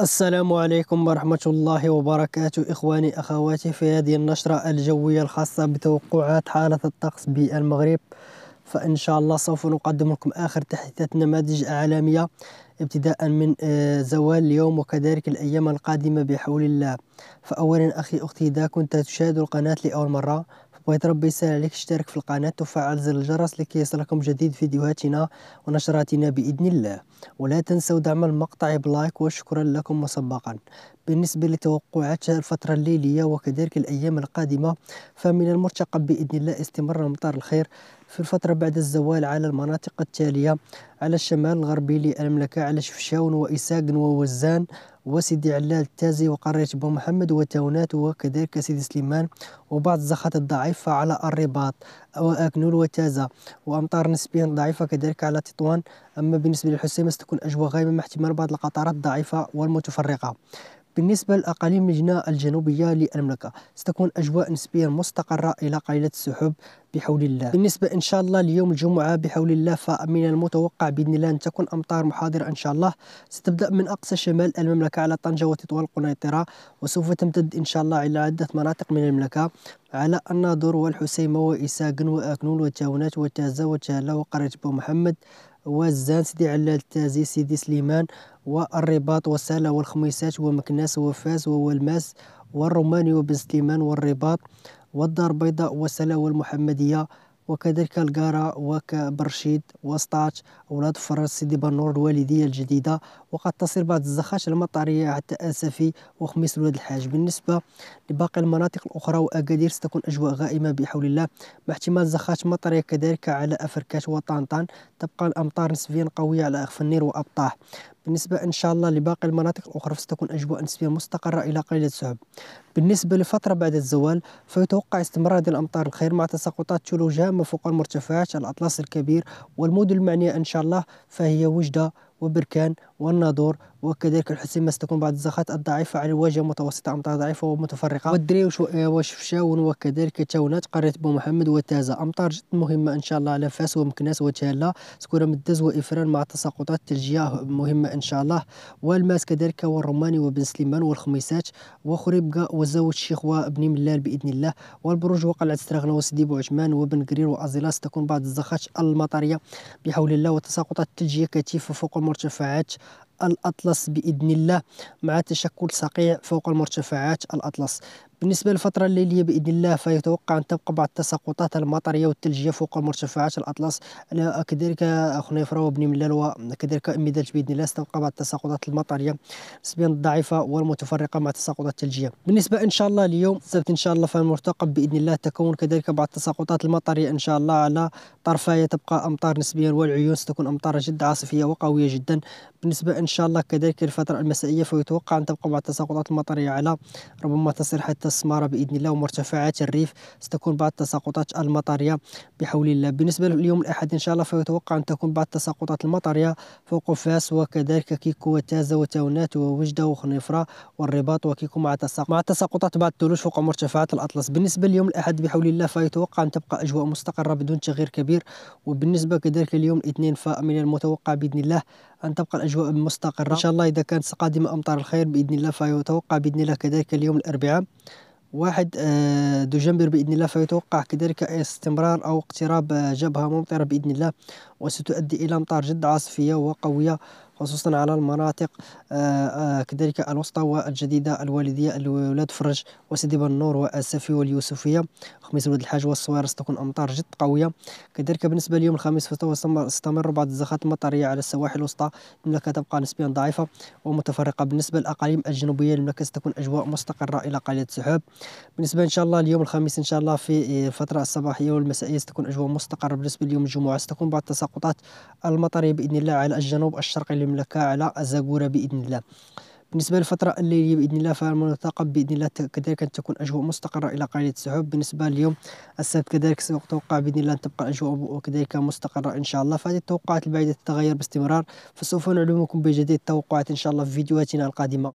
السلام عليكم ورحمة الله وبركاته إخواني أخواتي في هذه النشرة الجوية الخاصة بتوقعات حالة الطقس بالمغرب فإن شاء الله سوف نقدم لكم آخر تحديثات نماذج عالمية ابتداء من آه، زوال اليوم وكذلك الأيام القادمة بحول الله فأولا أخي أختي إذا كنت تشاهد القناة لأول مرة بغيت ربي يسهل عليك اشترك في القناة وفعل زر الجرس لكي يصلكم جديد فيديوهاتنا ونشراتنا بإذن الله ولا تنسوا دعم المقطع بلايك وشكرا لكم مسبقا بالنسبة لتوقعات الفترة الليلية وكذلك الأيام القادمة فمن المرتقب بإذن الله استمرار أمطار الخير في الفترة بعد الزوال على المناطق التالية على الشمال الغربي للمملكة على شفشاون وإساقن ووزان وسيدي علال التازي وقرية بو محمد وتونات وكذلك سيدي سليمان وبعض الزخات الضعيفة على الرباط وأكنول وتازة وأمطار نسبيا ضعيفة كذلك على تطوان أما بالنسبة للحسيمة ستكون أجواء غائمة مع احتمال بعض القطارات الضعيفة والمتفرقة بالنسبة لأقاليم الجنة الجنوبية للمملكة ستكون أجواء نسبيا مستقرة إلى قليلة السحب بحول الله بالنسبة إن شاء الله ليوم الجمعة بحول الله فمن المتوقع بإذن الله أن تكون أمطار محاضرة إن شاء الله ستبدأ من أقصى شمال المملكة على طنجة وتطوى القنيطرة وسوف تمتد إن شاء الله إلى عدة مناطق من المملكة على الناظور والحسيمة وإساقن وأكنون وتاونات وتازة وتهلا وقرية بو محمد والزان سيدي علال التازي سيدي سليمان والرباط وسالة والخميسات ومكناس وفاس والماس والروماني وبن سليمان والرباط والدار البيضاء والسالة والمحمدية وكذلك القارة وكبرشيد وسطات أولاد فرس سيدي بنور الوالدية الجديدة وقد تصل بعض الزخات المطرية حتى أسفي وخميس ولاد الحاج بالنسبة لباقي المناطق الأخرى وأكادير ستكون أجواء غائمة بحول الله مع احتمال زخات مطرية كذلك على أفركات وطنطان تبقى الأمطار نسبيا قوية على أخفنير وأبطاح بالنسبة إن شاء الله لباقي المناطق الأخرى فستكون أجواء نسبيا مستقرة إلى قليلة السحب بالنسبة لفترة بعد الزوال فيتوقع استمرار هذه الأمطار الخير مع تساقطات ثلوج هامة فوق المرتفعات الأطلس الكبير والمدن المعنية إن شاء الله فهي وجدة وبركان والناظور وكذلك الحسيمة ستكون بعض الزخات الضعيفة على الواجهة متوسطة أمطار ضعيفة ومتفرقة والدري آه، وشفشاون وكذلك تاونات قرية بو محمد وتازة أمطار جد مهمة إن شاء الله على فاس ومكناس وتهلا سكورة مدز وإفران مع تساقطات ثلجية مهمة إن شاء الله والماس كذلك والرماني وبن سليمان والخميسات وخريبكا وزوج الشيخ وبن ملال بإذن الله والبروج وقلعة سترغنا بو عثمان وبن قرير وأزيلاس تكون بعض الزخات المطرية بحول الله وتساقطات ثلجية كثيفة فوق مرتفعات الأطلس بإذن الله مع تشكل صقيع فوق المرتفعات الأطلس بالنسبة للفترة الليلية بإذن الله فيتوقع أن تبقى بعض التساقطات المطرية والثلجية فوق مرتفعات الأطلس كذلك خنيفرة وبني ملال وكذلك مدلج بإذن الله ستبقى بعض التساقطات المطرية نسبيا ضعيفة والمتفرقة مع التساقطات الثلجية بالنسبة إن شاء الله اليوم السبت إن شاء الله فالمرتقب بإذن الله تكون كذلك بعض التساقطات المطرية إن شاء الله على طرفايا تبقى أمطار نسبيا والعيون ستكون أمطار جد عاصفية وقوية جدا بالنسبة إن شاء الله كذلك الفترة المسائية فيتوقع أن تبقى بعض التساقطات المطرية على ربما تصل حتى مستثمرة بإذن الله ومرتفعات الريف ستكون بعض التساقطات المطرية بحول الله بالنسبة لليوم الأحد إن شاء الله فيتوقع أن تكون بعض التساقطات المطرية فوق فاس وكذلك كيكو وتازة وتونات ووجدة وخنيفرة والرباط وكيكو مع تساقط مع تساقطات بعض الثلوج فوق مرتفعات الأطلس بالنسبة ليوم الأحد بحول الله فيتوقع أن تبقى أجواء مستقرة بدون تغيير كبير وبالنسبة كذلك اليوم الاثنين فمن المتوقع بإذن الله أن تبقى الأجواء مستقرة إن شاء الله إذا كانت قادمة أمطار الخير بإذن الله فيتوقع بإذن الله كذلك اليوم الأربعاء واحد آه، دجنبر بإذن الله فيتوقع كذلك استمرار أو اقتراب آه، جبهة ممطرة بإذن الله وستؤدي إلى أمطار جد عاصفية وقوية خصوصا على المناطق آه، آه، كذلك الوسطى والجديدة الوالدية الولاد فرج وسيدي بنور والسفي واليوسفية خميس ولد الحاج والصوير ستكون أمطار جد قوية كذلك بالنسبة ليوم الخميس ستستمر بعض الزخات المطرية على السواحل الوسطى المملكة تبقى نسبيا ضعيفة ومتفرقة بالنسبة للأقاليم الجنوبية المملكة ستكون أجواء مستقرة إلى قليلة سحاب بالنسبة إن شاء الله اليوم الخميس إن شاء الله في آه، الفترة الصباحية والمسائية ستكون أجواء مستقرة بالنسبة ليوم الجمعة ستكون بعض التساقط تساقطات المطرية بإذن الله على الجنوب الشرقي للمملكة على زاكورا بإذن الله بالنسبة للفترة الليلية بإذن الله فالمتقب بإذن الله كذلك أن تكون أجواء مستقرة إلى قليلة السحب بالنسبة لليوم السبت كذلك سيتوقع بإذن الله أن تبقى الأجواء كذلك مستقرة إن شاء الله فهذه التوقعات البعيدة تتغير باستمرار فسوف نعلمكم بجديد التوقعات إن شاء الله في فيديوهاتنا القادمة